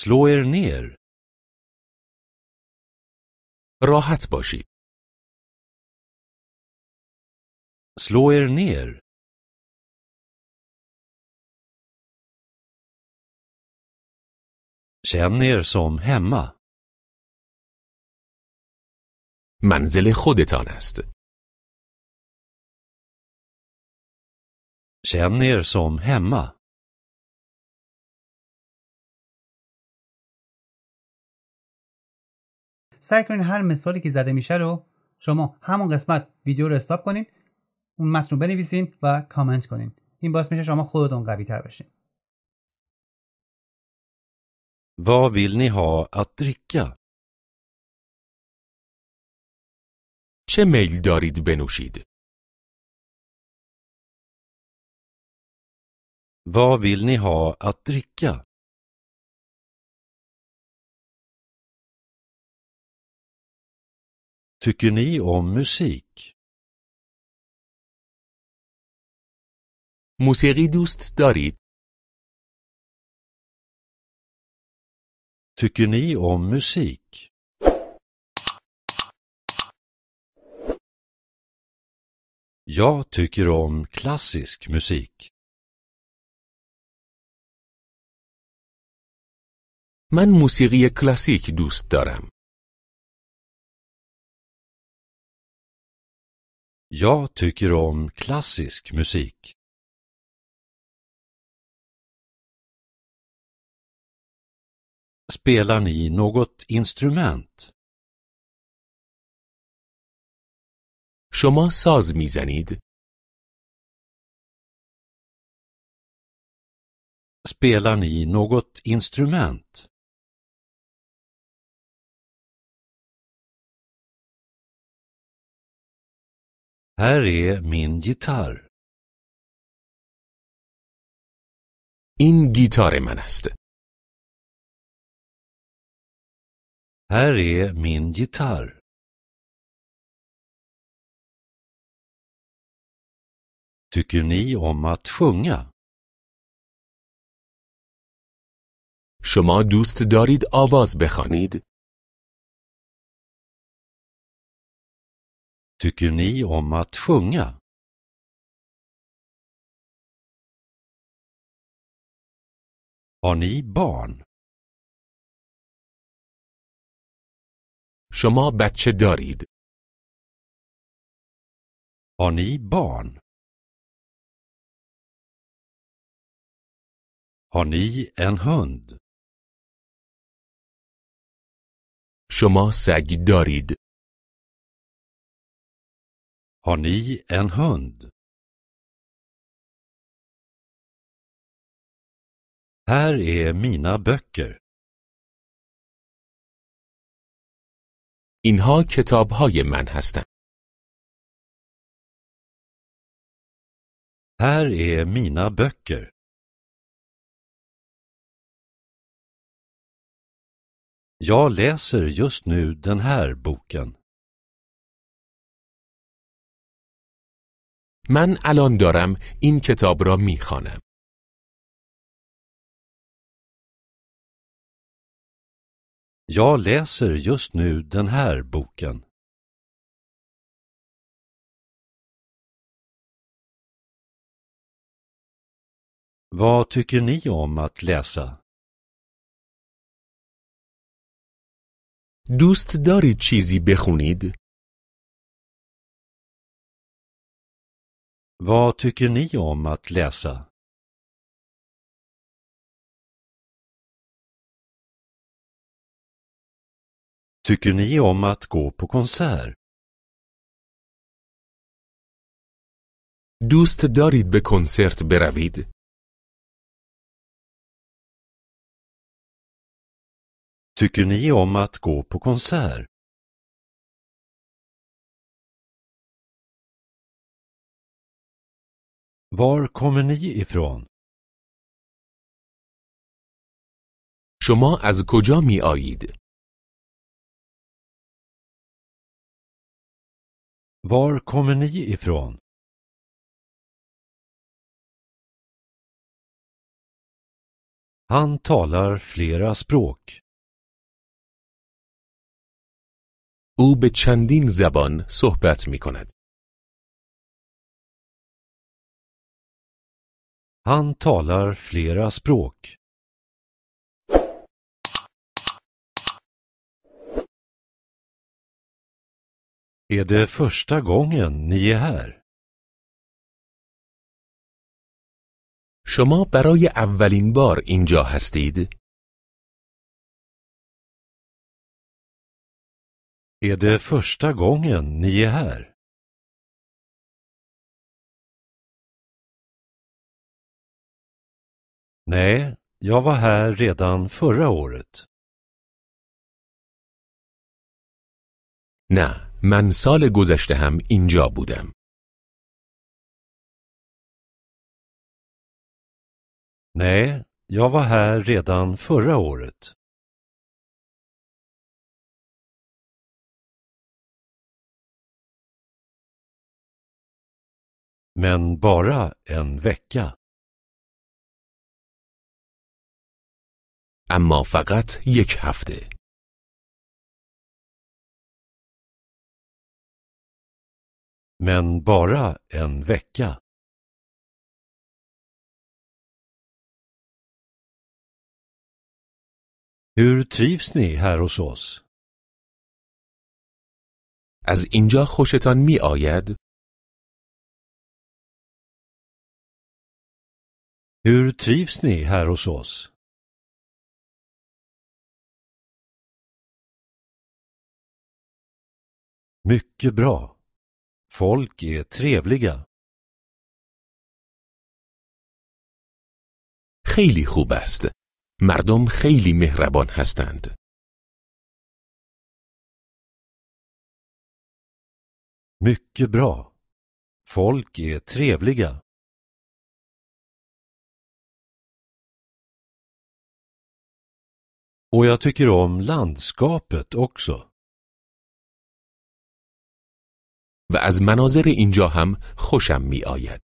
Slå er ner. راحت باشید. Slå er ner. Känn er som hemma. منزل خودتان است. Känn er som hemma. سعی کنین هر مثالی که زده میشه رو شما همون قسمت ویدیو رو استاپ کنین اون متن رو بنویسین و کامنت کنین این باعث میشه شما خودتون قوی تر بشین Vad vill ni ha att dricka? چه میل دارید بنوشید؟ Vad vill ni ha att dricka? Tycker ni om musik? موسیقی دوست دارید؟ Tycker ni om musik? Jag tycker om klassisk musik. من موسیقی کلاسیک دوست دارم. Jag tycker om klassisk musik. Spelar ni något instrument? شما ساز میزنید؟ Spelar ni något instrument? Här är min gitarr. این گیتار من است. Här är min gitarr. Tycker ni om att sjunga? شما دوست دارید آواز بخوانید؟ tycker ni om att sjunga? Har ni barn? شما بچه دارید؟ Har ni barn? Har ni en hund? شما سگ دارید؟ har ni en hund? Här är mina böcker. اینها کتاب های من هستند. Här är mina böcker. Jag läser just nu den här boken. من الان دارم این کتاب را می خانم. Jag läser just nu den här boken. Vad tycker ni om att läsa? دوست دارید چیزی بخونید؟ Vad tycker ni om att läsa? Tycker ni om att gå på konsert? دوست دارید به کنسرت بروید؟ Tycker ni om att gå på konsert? Var kommer ni ifrån? شما از کجا می آیید؟ Var kommer ni ifrån? Han talar flera språk. او به چندین زبان صحبت می کند. Han talar flera språk. Är det första gången ni är här? شما برای اولین بار اینجا هستید؟ Är det första gången ni är här? Nej, jag var här redan förra året. نه من سال گذشته هم اینجا بودم. Nej, jag var här redan förra året. Men bara en vecka. اما فقط یک هفته. من بارا ان وکا. هر تریفس نی هر از اوز. از اینجا خوشتان می آید؟ هر تریفس نی هر از اوز. Mycket bra. Folk är trevliga. خیلی خوب است. مردم خیلی مهربان هستند. Mycket bra. Folk är trevliga. Och jag tycker om landskapet också. و از مناظر اینجا هم خوشم می آید.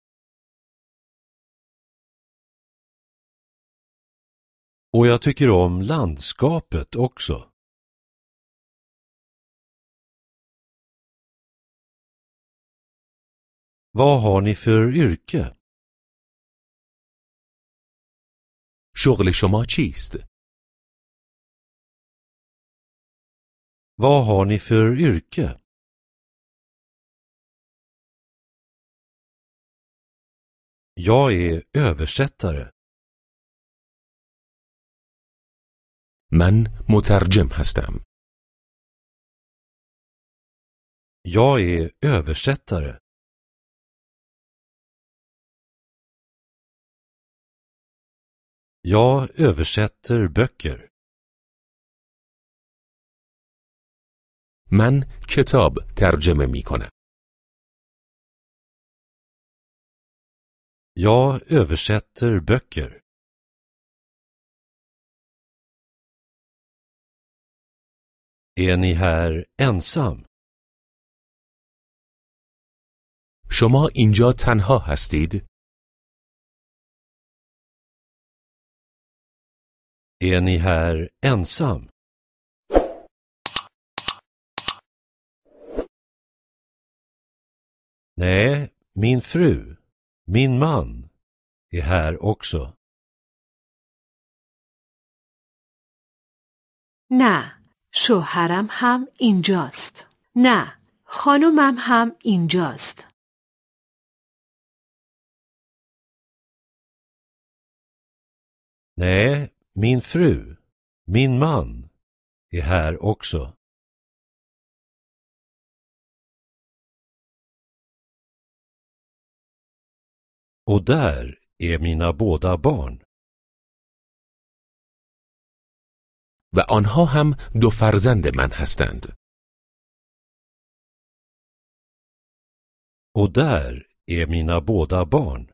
Och jag tycker om landskapet också. Vad har ni för yrke? شغل شما چیست؟ Vad har ni för yrke? Jag är översättare. من مترجم هستم. Jag är översättare. Jag översätter böcker. من کتاب ترجمه می کنم. Jag översätter böcker. Är ni här ensam? شما اینجا تنها هستید؟ Är ni här ensam? Nej, min fru. Min man är här också. نه شوهرم هم اینجاست نه خانمم هم اینجاست نه min fru min man är här också Och där är mina båda barn. و آنها هم دو فرزند من هستند. Och där är mina båda barn.